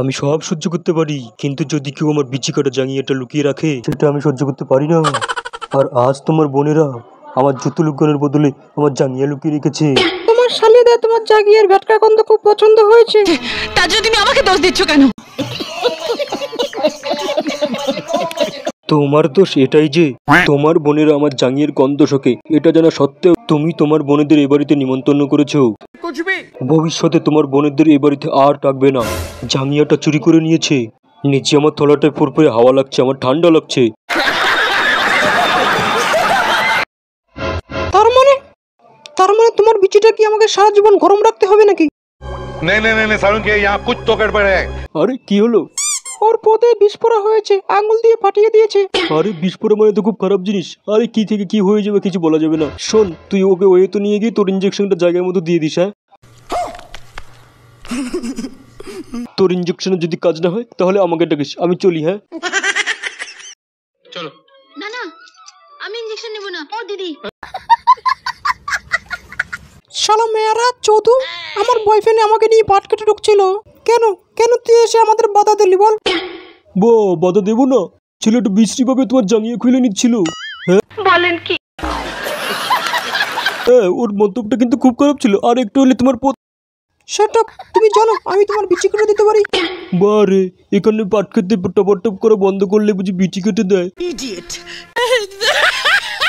আমি সব সহ্য করতে পারি কিন্তু যদি কেউ আমার বিচি কাটা জাঙিয়েটা লুকিয়ে রাখে সেটা আমি সহ্য করতে পারি না আর আজ তোমার বোনেরা আমার জুতো লুকানোর বদলে আমার জাঙিয়া লুকিয়ে রেখেছে তোমার শালিদা তোমার জাগিয়ার ব্যাটকা গন্ধ খুব পছন্দ হয়েছে তার জন্য তুমি আমাকে দোষ দিচ্ছ কেন তোমার তো সেটাই যে হ্যাঁ। তোমার বোনেরা আমার জাঙ্গির গন্ধ শোকে এটা জানা সত্ত্বেও তুমি তোমার বোনেদের এ বাড়িতে নিমন্ত্রণ করেছ ভবিষ্যতে তোমার বোনেদের এ বাড়িতে আর থাকবে না জাঙ্গিয়াটা চুরি করে নিয়েছে নিচে আমার তলাটায় ফুরফুরে হাওয়া লাগছে আমার ঠান্ডা লাগছে তার মানে তার মানে তোমার বিচিটা কি আমাকে সারা জীবন গরম রাখতে হবে নাকি नहीं नहीं नहीं नहीं सारुण के यहाँ कुछ तो गड़बड़ है अरे ওর পদে বিস্ফোরা হয়েছে আঙুল দিয়ে ফাটিয়ে দিয়েছে আরে বিস্ফোরা মানে তো খুব খারাপ জিনিস আরে কি থেকে কি হয়ে যাবে কিছু বলা যাবে না শোন তুই ওকে ওয়ে তো নিয়ে গিয়ে তোর ইঞ্জেকশনটা জায়গার মতো দিয়ে দিস হ্যাঁ? তোর ইঞ্জেকশনে যদি কাজ না হয় তাহলে আমাকে ডাকিস আমি চলি হ্যাঁ চলো না না আমি ইঞ্জেকশন নেব না ও দিদি শালা মেয়েরা চোদু তোর বয়ফ্রেন্ড আমাকে নিয়ে পাট কেটে ঢুকছিল কেন কেন তুই এসে আমাদের বাধা দিলি বল বো বাধা দেবো না ছেলেটা বিশ্রীভাবে তোমার জাঙিয়ে খুলে নিচ্ছিল হ্যাঁ বলেন কি ওর মন্তব্যটা কিন্তু খুব খারাপ ছিল আর একটু হলে তোমার পথ সেটা তুমি জানো আমি তোমার বিচি কেটে দিতে পারি বারে এখানে পাট খেতে টপাটপ করে বন্ধ করলে বুঝি বিচি কেটে দেয়